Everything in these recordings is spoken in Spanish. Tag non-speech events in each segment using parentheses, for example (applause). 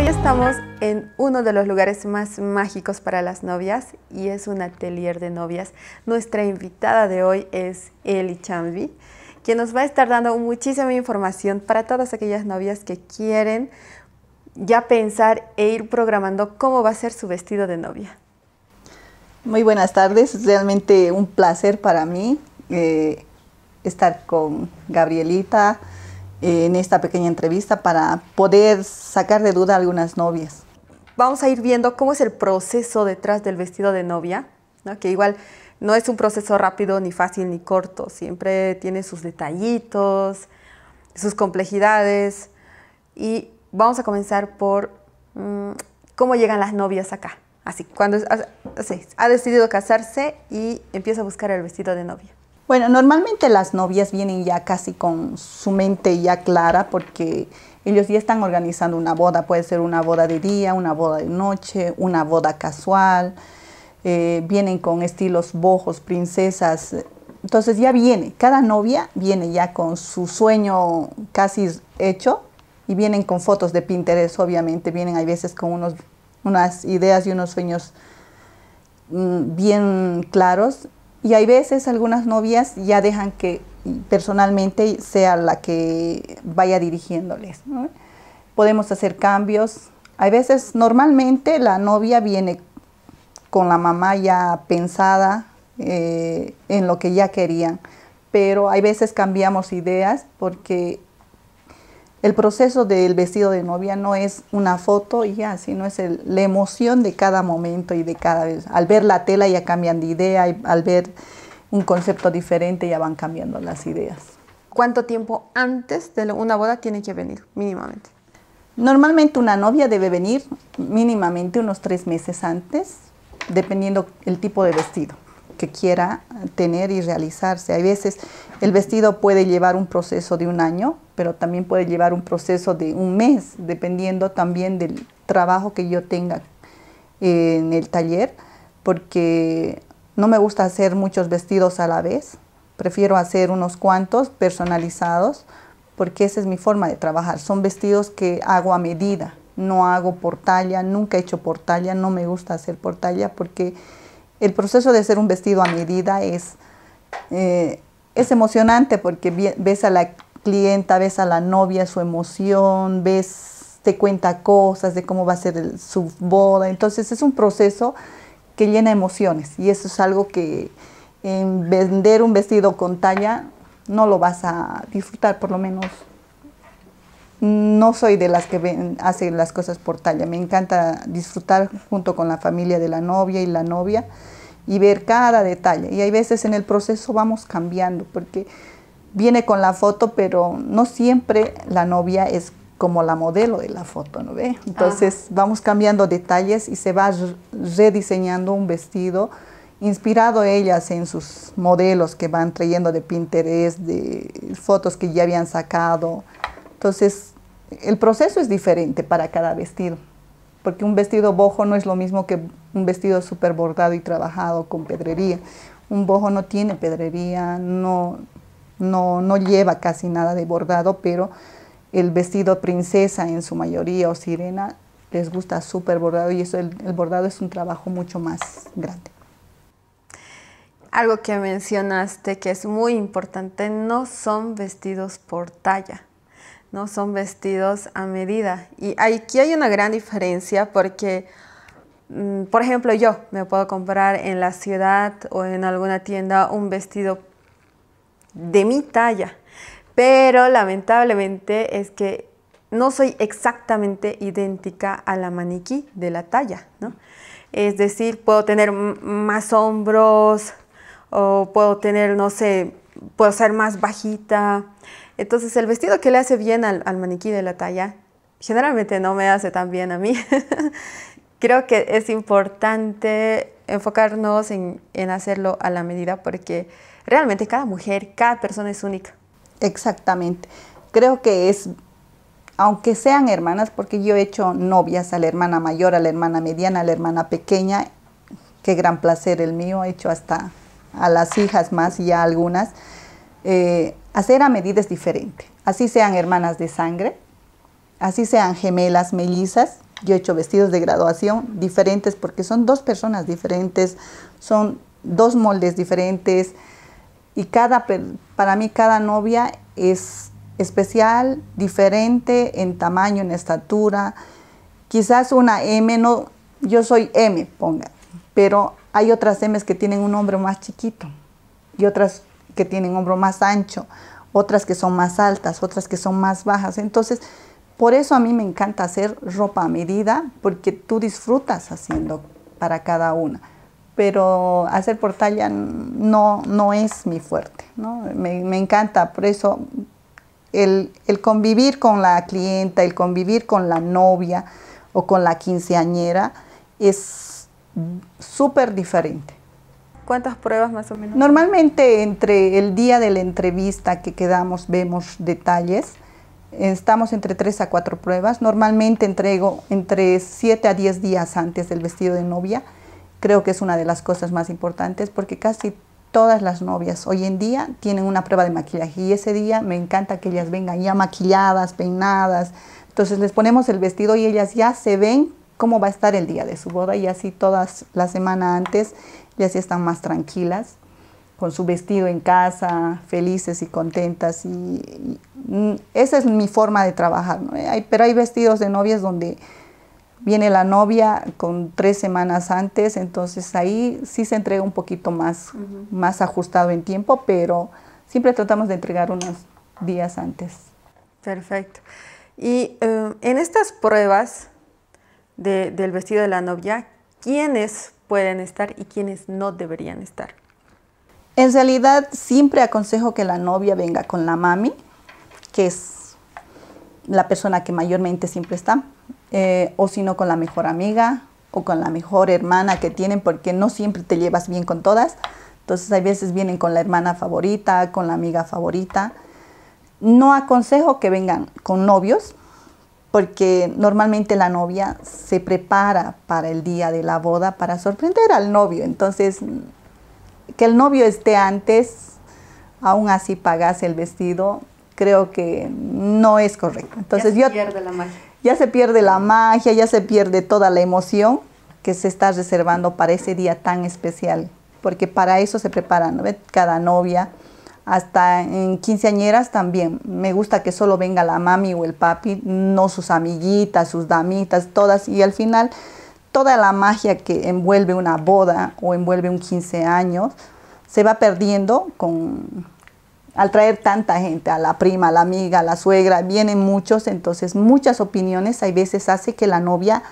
Hoy estamos en uno de los lugares más mágicos para las novias y es un atelier de novias. Nuestra invitada de hoy es Eli Chambi, quien nos va a estar dando muchísima información para todas aquellas novias que quieren ya pensar e ir programando cómo va a ser su vestido de novia. Muy buenas tardes, es realmente un placer para mí eh, estar con Gabrielita, en esta pequeña entrevista para poder sacar de duda algunas novias. Vamos a ir viendo cómo es el proceso detrás del vestido de novia, que igual no es un proceso rápido, ni fácil, ni corto, siempre tiene sus detallitos, sus complejidades. Y vamos a comenzar por mm, cómo llegan las novias acá. Así, cuando se ha decidido casarse y empieza a buscar el vestido de novia. Bueno, normalmente las novias vienen ya casi con su mente ya clara porque ellos ya están organizando una boda. Puede ser una boda de día, una boda de noche, una boda casual. Eh, vienen con estilos bojos, princesas. Entonces ya viene, cada novia viene ya con su sueño casi hecho y vienen con fotos de Pinterest, obviamente. Vienen a veces con unos, unas ideas y unos sueños mm, bien claros y hay veces algunas novias ya dejan que personalmente sea la que vaya dirigiéndoles. Podemos hacer cambios. Hay veces, normalmente la novia viene con la mamá ya pensada eh, en lo que ya querían, pero hay veces cambiamos ideas porque el proceso del vestido de novia no es una foto y ya, sino es la emoción de cada momento y de cada vez. Al ver la tela ya cambian de idea, al ver un concepto diferente ya van cambiando las ideas. ¿Cuánto tiempo antes de una boda tiene que venir, mínimamente? Normalmente una novia debe venir mínimamente unos tres meses antes, dependiendo el tipo de vestido que quiera tener y realizarse. Hay veces el vestido puede llevar un proceso de un año, pero también puede llevar un proceso de un mes, dependiendo también del trabajo que yo tenga eh, en el taller, porque no me gusta hacer muchos vestidos a la vez, prefiero hacer unos cuantos personalizados, porque esa es mi forma de trabajar, son vestidos que hago a medida, no hago por talla, nunca he hecho por talla, no me gusta hacer por talla, porque el proceso de hacer un vestido a medida es... Eh, es emocionante porque ves a la clienta, ves a la novia, su emoción, ves, te cuenta cosas de cómo va a ser su boda. Entonces es un proceso que llena emociones y eso es algo que en vender un vestido con talla no lo vas a disfrutar, por lo menos. No soy de las que hacen las cosas por talla. Me encanta disfrutar junto con la familia de la novia y la novia y ver cada detalle. Y hay veces en el proceso vamos cambiando porque viene con la foto, pero no siempre la novia es como la modelo de la foto, ¿no ve? Entonces vamos cambiando detalles y se va rediseñando un vestido inspirado ellas en sus modelos que van trayendo de Pinterest, de fotos que ya habían sacado. Entonces, el proceso es diferente para cada vestido, porque un vestido bojo no es lo mismo que un vestido súper bordado y trabajado con pedrería. Un bojo no tiene pedrería, no, no, lleva casi nada de bordado, pero el vestido princesa en su mayoría o sirena les gusta súper bordado y eso el, el, bordado es un trabajo mucho más grande. Algo que mencionaste que es muy importante, no son vestidos por talla, no son vestidos a medida. Y aquí hay una gran diferencia porque, mm, por ejemplo, yo me puedo comprar en la ciudad o en alguna tienda un vestido de mi talla. Pero lamentablemente es que no soy exactamente idéntica a la maniquí de la talla, ¿no? Es decir, puedo tener más hombros o puedo tener, no sé, puedo ser más bajita. Entonces el vestido que le hace bien al, maniquí de la talla, generalmente no me hace tan bien a mí. (laughs) Creo que es importante enfocarnos en hacerlo a la medida porque realmente cada mujer, cada persona es única. Exactamente. Creo que es, aunque sean hermanas, porque yo he hecho novias a la hermana mayor, a la hermana mediana, a la hermana pequeña, qué gran placer el mío, he hecho hasta a las hijas más y a algunas, eh, hacer a medida es diferente. Así sean hermanas de sangre, así sean gemelas, mellizas, yo he hecho vestidos de graduación diferentes porque son dos personas diferentes, son dos moldes diferentes, y cada, para mí cada novia es especial, diferente en tamaño, en estatura. Quizás una M, no, yo soy M, ponga, pero hay otras M que tienen un hombro más chiquito y otras que tienen hombro más ancho, otras que son más altas, otras que son más bajas. Entonces, por eso a mí me encanta hacer ropa a medida, porque tú disfrutas haciendo para cada una pero hacer por no, no es mi fuerte, ¿no? me, encanta, por eso el, el, convivir con la clienta, el convivir con la novia o con la quinceañera es súper diferente. ¿Cuántas pruebas más o menos? Normalmente entre el día de la entrevista que quedamos vemos detalles. Estamos entre 3 a 4 pruebas. Normalmente entrego entre 7 a 10 días antes del vestido de novia creo que es una de las cosas más importantes porque casi todas las novias hoy en día tienen una prueba de maquillaje y ese día me encanta que ellas vengan ya maquilladas, peinadas. Entonces les ponemos el vestido y ellas ya se ven cómo va a estar el día de su boda y así todas la semana antes ya así están más tranquilas con su vestido en casa, felices y contentas. Y, mm, esa es mi forma de trabajar. Hay, pero hay vestidos de novias donde viene la novia con tres semanas antes, entonces ahí sí se entrega un poquito más, más ajustado en tiempo, pero siempre tratamos de entregar unos días antes. Perfecto. Y eh, en estas pruebas del vestido de la novia, ¿quiénes pueden estar y quiénes no deberían estar? En realidad siempre aconsejo que la novia venga con la mami, que es la persona que mayormente siempre está, eh, o o sino con la mejor amiga o con la mejor hermana que tienen, porque no siempre te llevas bien con todas. Entonces a veces vienen con la hermana favorita, con la amiga favorita. No aconsejo que vengan con novios, porque normalmente la novia se prepara para el día de la boda para sorprender al novio. Entonces, que el novio esté antes, aún así pagase el vestido, creo que no es correcto. Entonces, yo la ya se pierde la magia, ya se pierde toda la emoción que se está reservando para ese día tan especial, porque para eso se preparan cada novia, hasta en quinceañeras también. Me gusta que solo venga la mami o el papi, no sus amiguitas, sus damitas, todas, y al final toda la magia que envuelve una boda o envuelve un 15 años se va perdiendo con al traer tanta gente, a la prima, a la amiga, a la suegra, vienen muchos, entonces muchas opiniones hay veces hace que la novia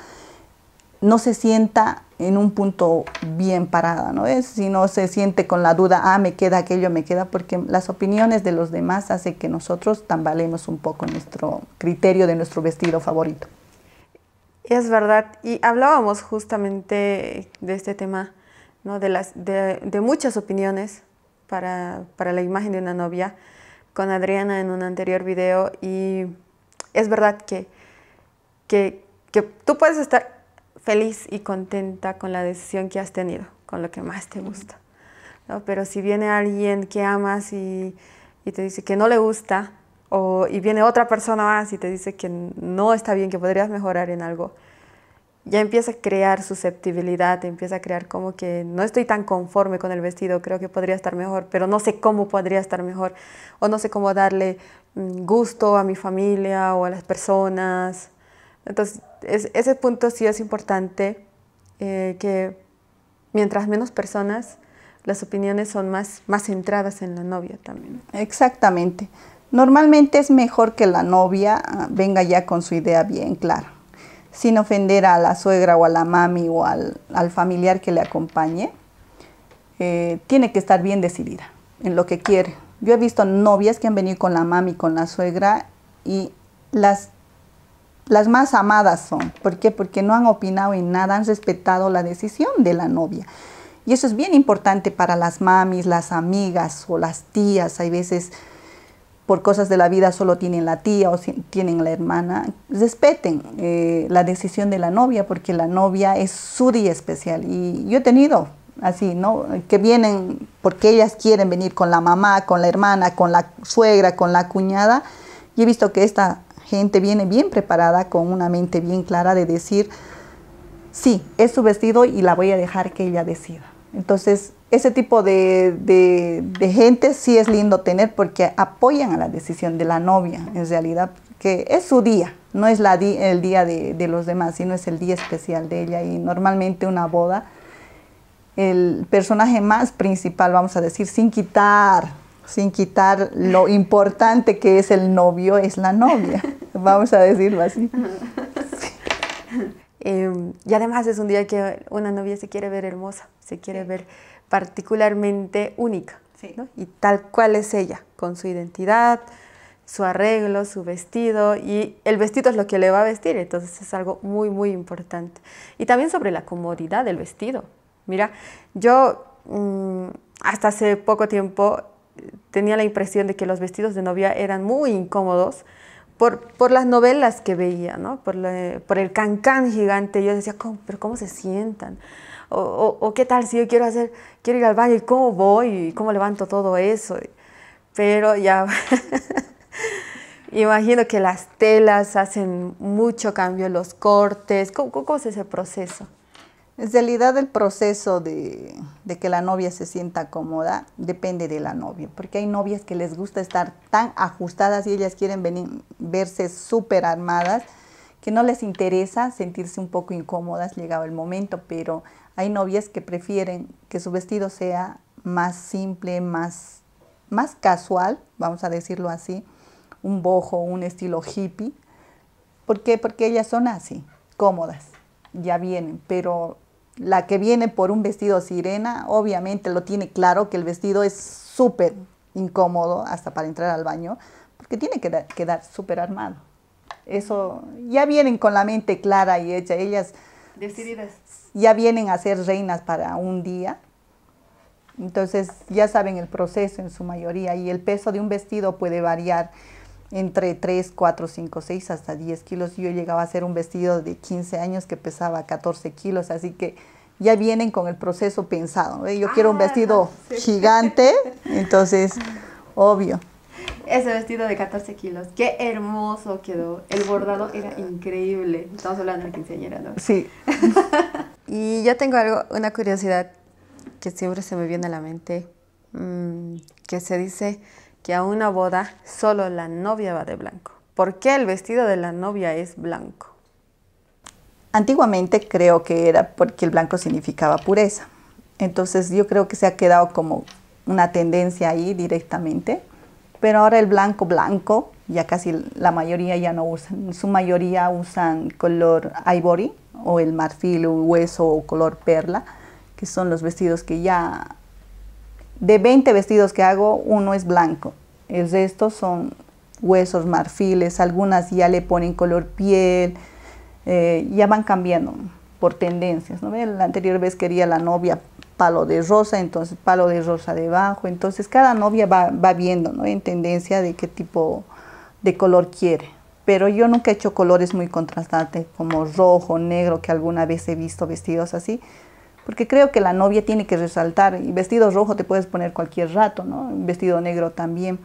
no se sienta en un punto bien parada, ¿no? Es, si no se siente con la duda, ah, me queda aquello, me queda, porque las opiniones de los demás hace que nosotros tambaleemos un poco nuestro criterio de nuestro vestido favorito. Es verdad, y hablábamos justamente de este tema, ¿no? de, las, de, de muchas opiniones, para, la imagen de una novia con Adriana en un anterior video y es verdad que, que, tú puedes estar feliz y contenta con la decisión que has tenido, con lo que más te gusta. Pero si viene alguien que amas y, y, te dice que no le gusta, o, y viene otra persona más y te dice que no está bien, que podrías mejorar en algo, ya empieza a crear susceptibilidad, empieza a crear como que no estoy tan conforme con el vestido, creo que podría estar mejor, pero no sé cómo podría estar mejor, o no sé cómo darle mm, gusto a mi familia o a las personas. Entonces, ese punto sí es importante, eh, que mientras menos personas, las opiniones son más, más centradas en la novia también. Exactamente. Normalmente es mejor que la novia ah, venga ya con su idea bien clara sin ofender a la suegra o a la mami o al, familiar que le acompañe, eh, tiene que estar bien decidida en lo que quiere. Yo he visto novias que han venido con la mami, con la suegra y las, las más amadas son. ¿Por qué? Porque no han opinado en nada, han respetado la decisión de la novia. Y eso es bien importante para las mamis, las amigas o las tías. Hay veces por cosas de la vida solo tienen la tía o tienen la hermana, respeten eh, la decisión de la novia porque la novia es su día especial. Y yo he tenido así, ¿no? Que vienen porque ellas quieren venir con la mamá, con la hermana, con la suegra, con la cuñada. Y he visto que esta gente viene bien preparada, con una mente bien clara de decir, sí, es su vestido y la voy a dejar que ella decida. Entonces, ese tipo de, gente sí es lindo tener porque apoyan a la decisión de la novia, en realidad, que es su día, no es la el día de, los demás, sino es el día especial de ella. Y normalmente una boda, el personaje más principal, vamos a decir, sin quitar, sin quitar lo importante que es el novio, es la novia, (laughs) vamos a decirlo así. Em, y además es un día que una novia se quiere ver hermosa, se quiere ver particularmente única. Y tal cual es ella, con su identidad, su arreglo, su vestido, y el vestido es lo que le va a vestir, entonces es algo muy, muy importante. Y también sobre la comodidad del vestido. Mira, yo mm, hasta hace poco tiempo eh, tenía la impresión de que los vestidos de novia eran muy incómodos, por, por, las novelas que veía, ¿no? por, por, el cancán gigante. Yo decía, ¿cómo, ¿pero cómo se sientan? O, qué tal si yo quiero, hacer, quiero ir al baño? ¿Y cómo voy? ¿Y cómo levanto todo eso? Pero ya... (laughs) Imagino que las telas hacen mucho cambio, los cortes. cómo es ese proceso? En realidad el proceso de, que la novia se sienta cómoda depende de la novia, porque hay novias que les gusta estar tan ajustadas y ellas quieren verse súper armadas que no les interesa sentirse un poco incómodas llegado el momento, pero hay novias que prefieren que su vestido sea más simple, más, más casual, vamos a decirlo así, un bojo, un estilo hippie. ¿Por qué? Porque ellas son así, cómodas, ya vienen, pero la que viene por un vestido sirena, obviamente lo tiene claro que el vestido es súper incómodo hasta para entrar al baño, porque tiene que quedar súper armado. Eso, ya vienen con la mente clara y hecha, ellas decididas. Ya vienen a ser reinas para un día. Entonces ya saben el proceso en su mayoría y el peso de un vestido puede variar entre 3, 4, 5, 6 hasta 10 kilos. Yo llegaba a hacer un vestido de 15 años que pesaba 14 kilos, así que ya vienen con el proceso pensado. ¿eh? Yo quiero un ah, vestido (laughs) gigante, entonces, (laughs) obvio. Ese vestido de 14 kilos, qué hermoso quedó. El bordado era increíble. Estamos hablando de quinceañera, ¿no? Sí. (laughs) y ya tengo algo, una curiosidad que siempre se me viene a la mente, mm, que se dice que a una boda solo la novia va de blanco. ¿Por qué el vestido de la novia es blanco? Antiguamente creo que era porque el blanco significaba pureza. Entonces yo creo que se ha quedado como una tendencia ahí directamente. Pero ahora el blanco blanco, ya casi la mayoría ya no usan. su mayoría usan color ivory o el marfil o hueso o color perla, que son los vestidos que ya de 20 vestidos que hago, uno es blanco. El resto son huesos, marfiles, algunas ya le ponen color piel, eh, ya van cambiando por tendencias. La anterior vez quería la novia palo de rosa, entonces palo de rosa debajo. Entonces cada novia va, viendo en tendencia de qué tipo de color quiere. Pero yo nunca he hecho colores muy contrastantes como rojo, negro, que alguna vez he visto vestidos así porque creo que la novia tiene que resaltar, y vestido rojo te puedes poner cualquier rato, ¿no? vestido negro también,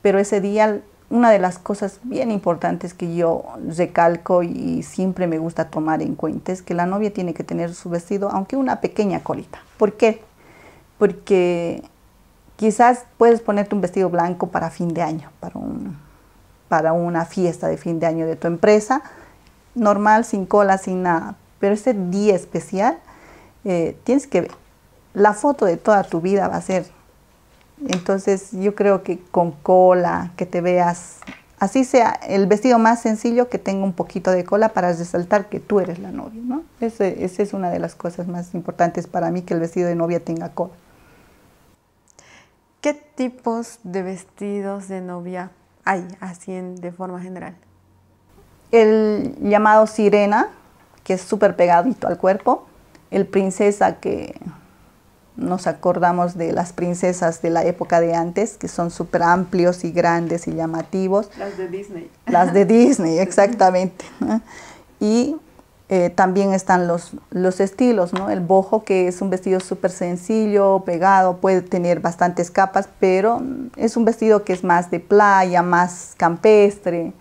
pero ese día una de las cosas bien importantes que yo recalco y siempre me gusta tomar en cuenta es que la novia tiene que tener su vestido, aunque una pequeña colita. ¿Por qué? Porque quizás puedes ponerte un vestido blanco para fin de año, para, un, para una fiesta de fin de año de tu empresa, normal, sin cola, sin nada. Pero ese día especial eh, tienes que, la foto de toda tu vida va a ser. Entonces yo creo que con cola, que te veas, así sea el vestido más sencillo que tenga un poquito de cola para resaltar que tú eres la novia, ¿no? Esa es una de las cosas más importantes para mí, que el vestido de novia tenga cola. ¿Qué tipos de vestidos de novia hay así en, de forma general? El llamado sirena, que es súper pegadito al cuerpo, el princesa que nos acordamos de las princesas de la época de antes, que son súper amplios y grandes y llamativos. Las de Disney. Las de (laughs) Disney, exactamente. Y eh, también están los, los estilos, ¿no? El bojo, que es un vestido súper sencillo, pegado, puede tener bastantes capas, pero es un vestido que es más de playa, más campestre.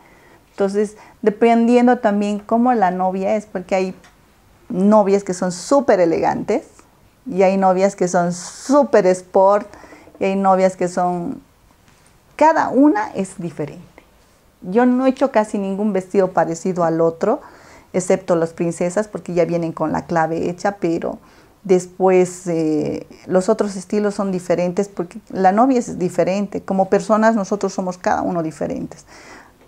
Entonces, dependiendo también cómo la novia es, porque hay novias que son súper elegantes y hay novias que son súper sport y hay novias que son... Cada una es diferente. Yo no he hecho casi ningún vestido parecido al otro, excepto las princesas porque ya vienen con la clave hecha, pero después eh, los otros estilos son diferentes porque la novia es diferente. Como personas nosotros somos cada uno diferentes.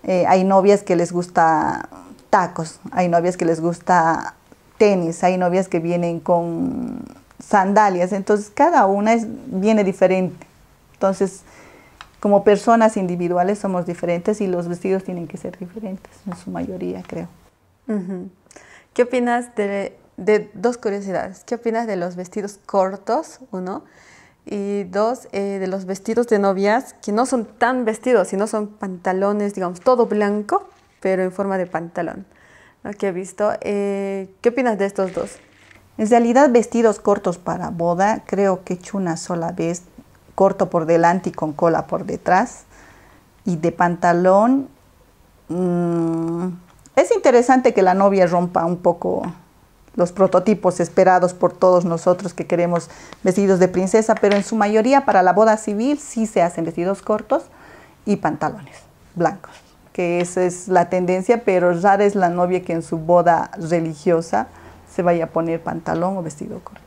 Eh, hay novias que les gusta tacos, hay novias que les gusta tenis, hay novias que vienen con sandalias, entonces cada una es, viene diferente. Entonces, como personas individuales somos diferentes y los vestidos tienen que ser diferentes en su mayoría, creo. ¿Qué opinas de, dos curiosidades? ¿Qué opinas de los vestidos cortos, uno? Y dos, eh, de los vestidos de novias que no son tan vestidos, sino son pantalones, digamos, todo blanco, pero en forma de pantalón que he visto. Eh, ¿Qué opinas de estos dos? En realidad, vestidos cortos para boda, creo que he hecho una sola vez, corto por delante y con cola por detrás. Y de pantalón, mm, es interesante que la novia rompa un poco los prototipos esperados por todos nosotros que queremos vestidos de princesa, pero en su mayoría para la boda civil sí se hacen vestidos cortos y pantalones blancos que esa es la tendencia, pero rara es la novia que en su boda religiosa se vaya a poner pantalón o vestido corto.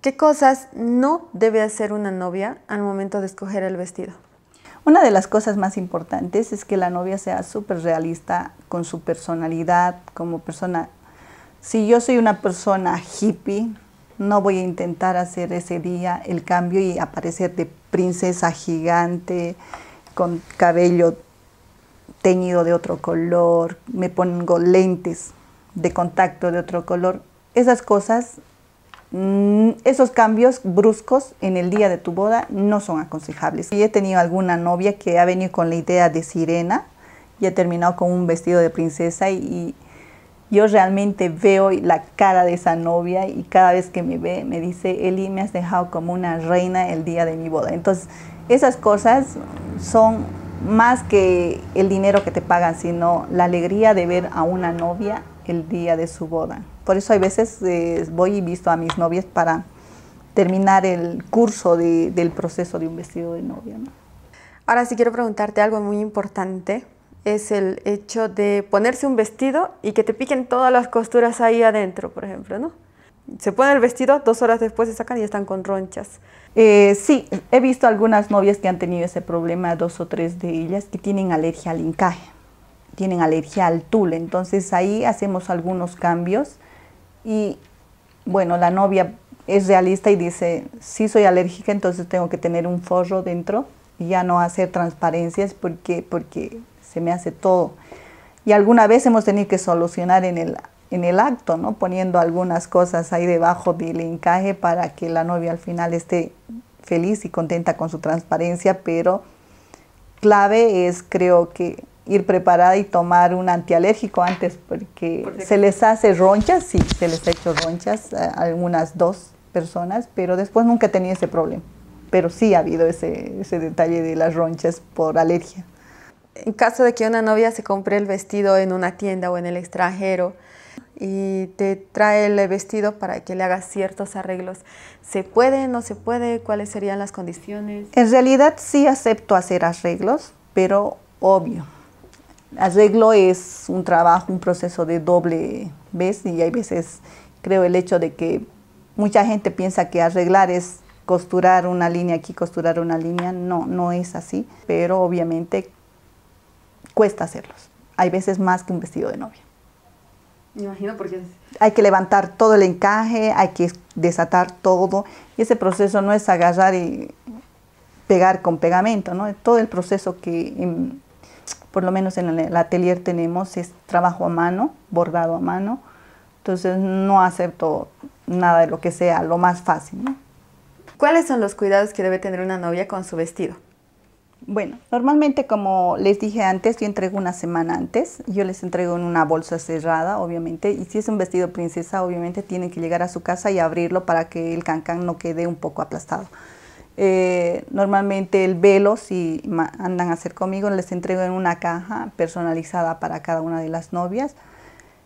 ¿Qué cosas no debe hacer una novia al momento de escoger el vestido? Una de las cosas más importantes es que la novia sea súper realista con su personalidad como persona. Si yo soy una persona hippie, no voy a intentar hacer ese día el cambio y aparecer de princesa gigante, con cabello teñido de otro color, me pongo lentes de contacto de otro color. Esas cosas, mm, esos cambios bruscos en el día de tu boda no son aconsejables. Y he tenido alguna novia que ha venido con la idea de sirena y ha terminado con un vestido de princesa y, yo realmente veo la cara de esa novia y cada vez que me ve me dice, Eli, me has dejado como una reina el día de mi boda. Entonces, esas cosas son más que el dinero que te pagan, sino la alegría de ver a una novia el día de su boda. Por eso hay veces eh, voy y visto a mis novias para terminar el curso del proceso de un vestido de novia. Ahora sí quiero preguntarte algo muy importante. Es el hecho de ponerse un vestido y que te piquen todas las costuras ahí adentro, por ejemplo, ¿no? Se pone el vestido, dos horas después se sacan y están con ronchas. Eh, sí, he visto algunas novias que han tenido ese problema, dos o tres de ellas, que tienen alergia al encaje, tienen alergia al tul. Entonces ahí hacemos algunos cambios y bueno, la novia es realista y dice, sí soy alérgica, entonces tengo que tener un forro dentro y ya no hacer transparencias porque, porque se me hace todo. Y alguna vez hemos tenido que solucionar en el en el acto, ¿no? Poniendo algunas cosas ahí debajo del encaje para que la novia al final esté feliz y contenta con su transparencia, pero clave es creo que ir preparada y tomar un antialérgico antes porque se les hace ronchas, sí, se les ha hecho ronchas a algunas dos personas, pero después nunca tenía ese problema. Pero sí ha habido ese, ese detalle de las ronchas por alergia. En caso de que una novia se compre el vestido en una tienda o en el extranjero, y te trae el vestido para que le hagas ciertos arreglos. ¿Se puede, no se puede? ¿Cuáles serían las condiciones? En realidad sí acepto hacer arreglos, pero obvio. Arreglo es un trabajo, un proceso de doble vez y hay veces creo el hecho de que mucha gente piensa que arreglar es costurar una línea aquí, costurar una línea, no, no es así, pero obviamente cuesta hacerlos. Hay veces más que un vestido de novia imagino porque... Hay que levantar todo el encaje, hay que desatar todo. Y ese proceso no es agarrar y pegar con pegamento, ¿no? Todo el proceso que, por lo menos en el atelier tenemos, es trabajo a mano, bordado a mano. Entonces no acepto nada de lo que sea lo más fácil, ¿no? ¿Cuáles son los cuidados que debe tener una novia con su vestido? Bueno, normalmente como les dije antes, yo entrego una semana antes, yo les entrego en una bolsa cerrada, obviamente, y si es un vestido princesa, obviamente tienen que llegar a su casa y abrirlo para que el cancán no quede un poco aplastado. Eh, normalmente el velo, si andan a hacer conmigo, les entrego en una caja personalizada para cada una de las novias.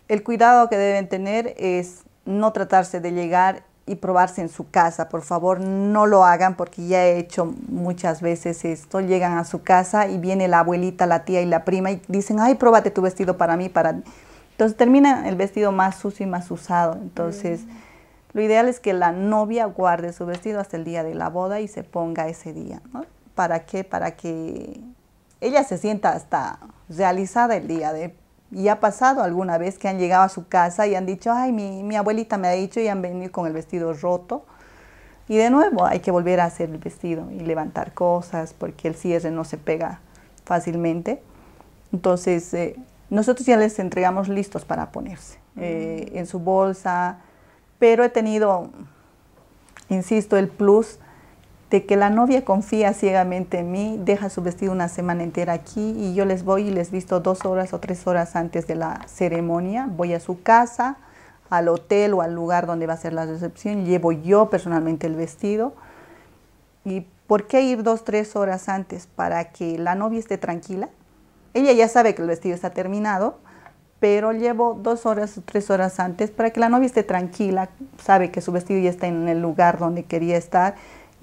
El cuidado que deben tener es no tratarse de llegar y probarse en su casa. Por favor, no lo hagan porque ya he hecho muchas veces esto. Llegan a su casa y viene la abuelita, la tía y la prima y dicen, ay, pruébate tu vestido para mí, para Entonces termina el vestido más sucio y más usado. Entonces, mm. lo ideal es que la novia guarde su vestido hasta el día de la boda y se ponga ese día. ¿no? ¿Para qué? Para que ella se sienta hasta realizada el día de y ha pasado alguna vez que han llegado a su casa y han dicho, ay, mi, mi abuelita me ha dicho y han venido con el vestido roto. Y de nuevo hay que volver a hacer el vestido y levantar cosas porque el cierre no se pega fácilmente. Entonces, eh, nosotros ya les entregamos listos para ponerse mm. eh, en su bolsa, pero he tenido, insisto, el plus de que la novia confía ciegamente en mí, deja su vestido una semana entera aquí y yo les voy y les visto dos horas o tres horas antes de la ceremonia, voy a su casa, al hotel o al lugar donde va a ser la recepción, llevo yo personalmente el vestido. ¿Y por qué ir dos, tres horas antes para que la novia esté tranquila? Ella ya sabe que el vestido está terminado, pero llevo dos horas o tres horas antes para que la novia esté tranquila, sabe que su vestido ya está en el lugar donde quería estar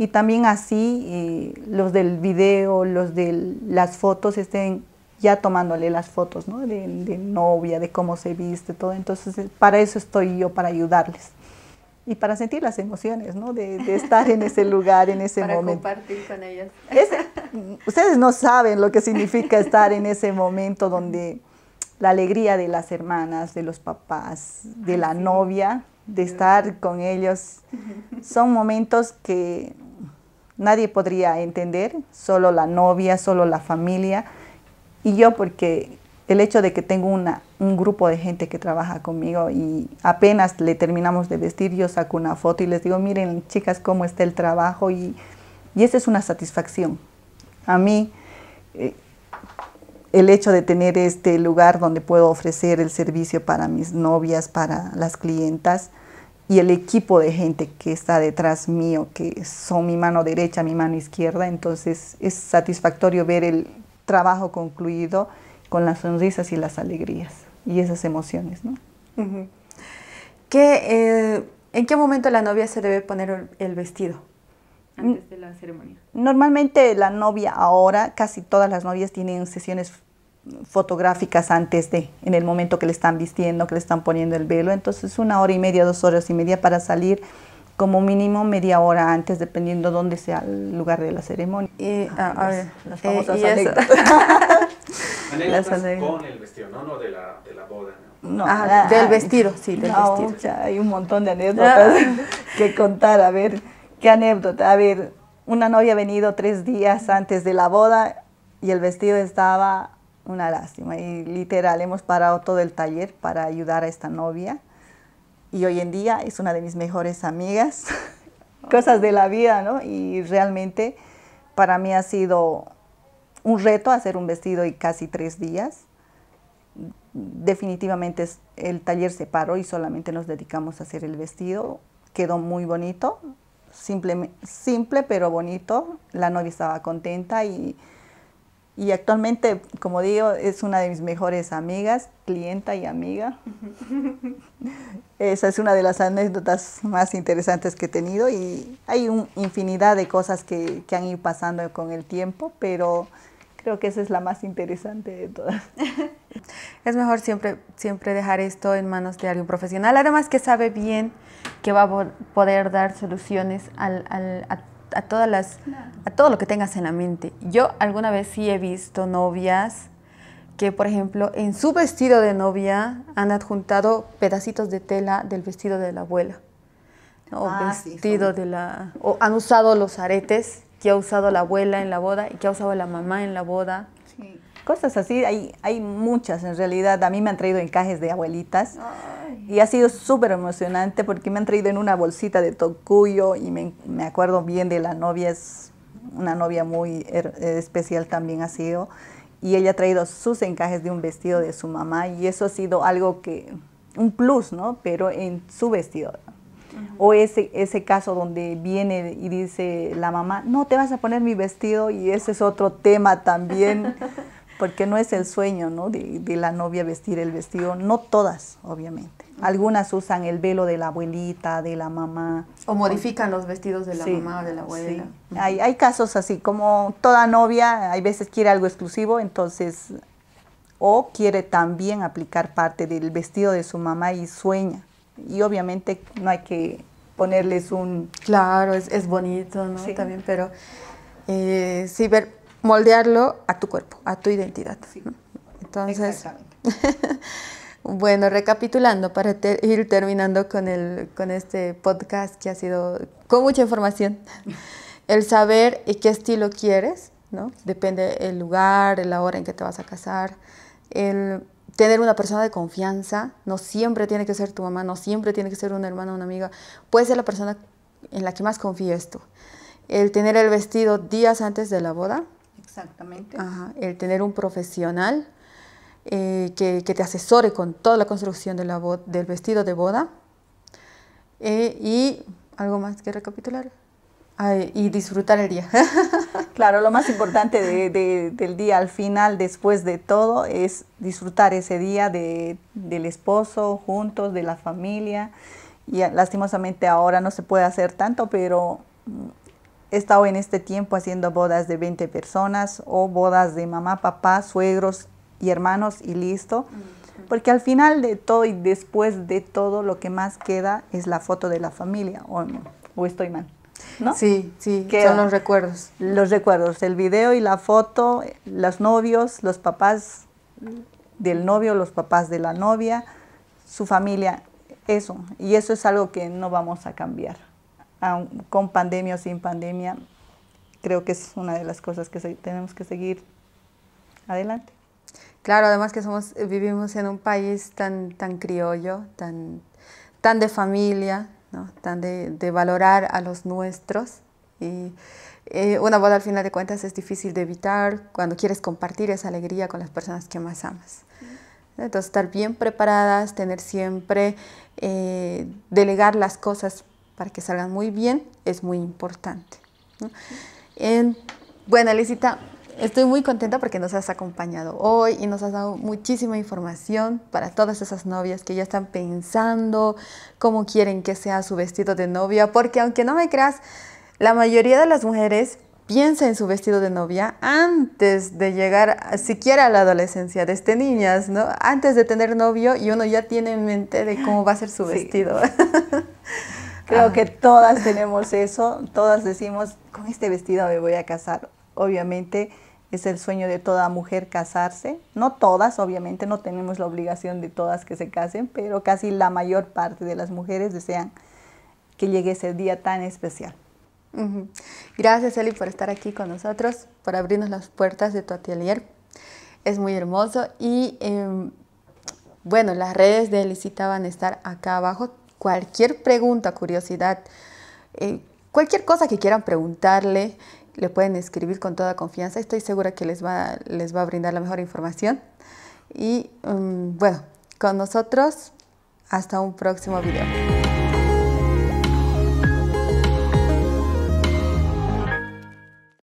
y también así eh, los del video, los de las fotos estén ya tomándole las fotos ¿no? de, novia, de cómo se viste, todo. Entonces, eh, para eso estoy yo, para ayudarles. Y para sentir las emociones, ¿no? De, estar en ese lugar, en ese (laughs) momento. Para compartir con ellas. Mm, ustedes no saben lo que significa estar en ese momento donde la alegría de las hermanas, de los papás, de la novia, de estar con ellos. Son momentos que nadie podría entender, solo la novia, solo la familia. Y yo porque el hecho de que tengo un grupo de gente que trabaja conmigo y apenas le terminamos de vestir, yo saco una foto y les digo, miren chicas cómo está el trabajo y, y esa es una satisfacción. A mí, eh, el hecho de tener este lugar donde puedo ofrecer el servicio para mis novias, para las clientas y el equipo de gente que está detrás mío, que son mi mano derecha, mi mano izquierda, entonces es satisfactorio ver el trabajo concluido con las sonrisas y las alegrías y esas emociones. ¿no? Eh, ¿En qué momento la novia se debe poner el vestido? antes de la ceremonia? Normalmente la novia ahora, casi todas las novias tienen sesiones fotográficas antes de, en el momento que le están vistiendo, que le están poniendo el velo. Entonces una hora y media, dos horas y media para salir como mínimo media hora antes, dependiendo dónde sea el lugar de la ceremonia. Y, ah, a ver, las eh, famosas (laughs) con el vestido, no, no de la, boda. No, ah, del vestido, sí, del vestido. hay un montón de ah. anécdotas (laughs) que contar, a ver. Qué anécdota. A ver, una novia ha venido tres días antes de la boda y el vestido estaba una lástima. Y literal, hemos parado todo el taller para ayudar a esta novia. Y hoy en día es una de mis mejores amigas. (laughs) Cosas de la vida, ¿no? Y realmente para mí ha sido un reto hacer un vestido y casi tres días. Definitivamente el taller se paró y solamente nos dedicamos a hacer el vestido. Quedó muy bonito, simple, simple pero bonito. La novia estaba contenta y, y actualmente, como digo, es una de mis mejores amigas, clienta y amiga. Esa es una de las anécdotas más interesantes que he tenido y hay un, infinidad de cosas que, que han ido pasando con el tiempo, pero Creo que esa es la más interesante de todas. (laughs) es mejor siempre, siempre dejar esto en manos de alguien profesional, además que sabe bien que va a poder dar soluciones a todas las a todo lo que tengas en la mente. Yo alguna vez sí he visto novias que, por ejemplo, en su vestido de novia han adjuntado pedacitos de tela del vestido de la abuela. Ah, o han usado los aretes que ha usado la abuela en la boda y que ha usado la mamá en la boda. Cosas así, hay, hay muchas en realidad. A mí me han traído encajes de abuelitas y ha sido súper emocionante porque me han traído en una bolsita de tocuyo y me, acuerdo bien de la novia, es una novia muy er, especial también ha sido y ella ha traído sus encajes de un vestido de su mamá y eso ha sido algo que, un plus, ¿no? Pero en su vestido. O ese, ese caso donde viene y dice la mamá, no te vas a poner mi vestido y ese es otro tema también, (laughs) porque no es el sueño ¿no? de, la novia vestir el vestido, no todas, obviamente. Algunas usan el velo de la abuelita, de la mamá. O modifican los vestidos de la mamá o de la abuela. hay, hay casos así, como toda novia, hay veces quiere algo exclusivo, entonces o quiere también aplicar parte del vestido de su mamá y sueña y obviamente no hay que ponerles un... Claro, es, bonito, ¿no? También, pero eh, sí, ver, moldearlo a tu cuerpo, a tu identidad. Sí. Entonces, (laughs) bueno, recapitulando para ir terminando con, el, con este podcast que ha sido con mucha información, (laughs) el saber qué estilo quieres, ¿no? Depende el lugar, la hora en que te vas a casar, el tener una persona de confianza, no siempre tiene que ser tu mamá, no siempre tiene que ser una hermana, una amiga, puede ser la persona en la que más confíes tú. El tener el vestido días antes de la boda. Exactamente. el tener un profesional eh, que, te asesore con toda la construcción del vestido de boda. Eh, y algo más que recapitular y disfrutar el día. (laughs) claro, lo más importante del día al final, después de todo, es disfrutar ese día de, del esposo, juntos, de la familia. Y ah, lastimosamente ahora no se puede hacer tanto, pero mm, he estado en este tiempo haciendo bodas de 20 personas o bodas de mamá, papá, suegros y hermanos y listo. Mm, Porque al final de todo y después de todo, lo que más queda es la foto de la familia, o estoy mal. ¿no? Sí, sí, que son los recuerdos. Los recuerdos, el video y la foto, los novios, los papás del novio, los papás de la novia, su familia, eso. Y eso es algo que no vamos a cambiar. con pandemia o sin pandemia, creo que es una de las cosas que tenemos que seguir adelante. Claro, además que somos, vivimos en un país tan, tan criollo, tan de familia, Tan de, valorar a los nuestros. Y eh, una boda al final de cuentas es difícil de evitar cuando quieres compartir esa alegría con las personas que más amas. Entonces, estar bien preparadas, tener siempre, eh, delegar las cosas para que salgan muy bien es muy importante. En, bueno, Elisita, Estoy muy contenta porque nos has acompañado hoy y nos has dado muchísima información para todas esas novias que ya están pensando cómo quieren que sea su vestido de novia, porque aunque no me creas, la mayoría de las mujeres piensa en su vestido de novia antes de llegar siquiera a la adolescencia, desde este niñas, ¿no? Antes de tener novio y uno ya tiene en mente de cómo va a ser su vestido. Creo (laughs) que todas tenemos eso, todas decimos, con este vestido me voy a casar Obviamente es el sueño de toda mujer casarse. No todas, obviamente, no tenemos la obligación de todas que se casen, pero casi la mayor parte de las mujeres desean que llegue ese día tan especial. Gracias Eli por estar aquí con nosotros, por abrirnos las puertas de tu atelier. Es muy hermoso y em, bueno, las redes de Elicita van a estar acá abajo. Cualquier pregunta, curiosidad, eh, cualquier cosa que quieran preguntarle, le pueden escribir con toda confianza. Estoy segura que les va, les va a brindar la mejor información. Y mm, bueno, con nosotros, hasta un próximo video.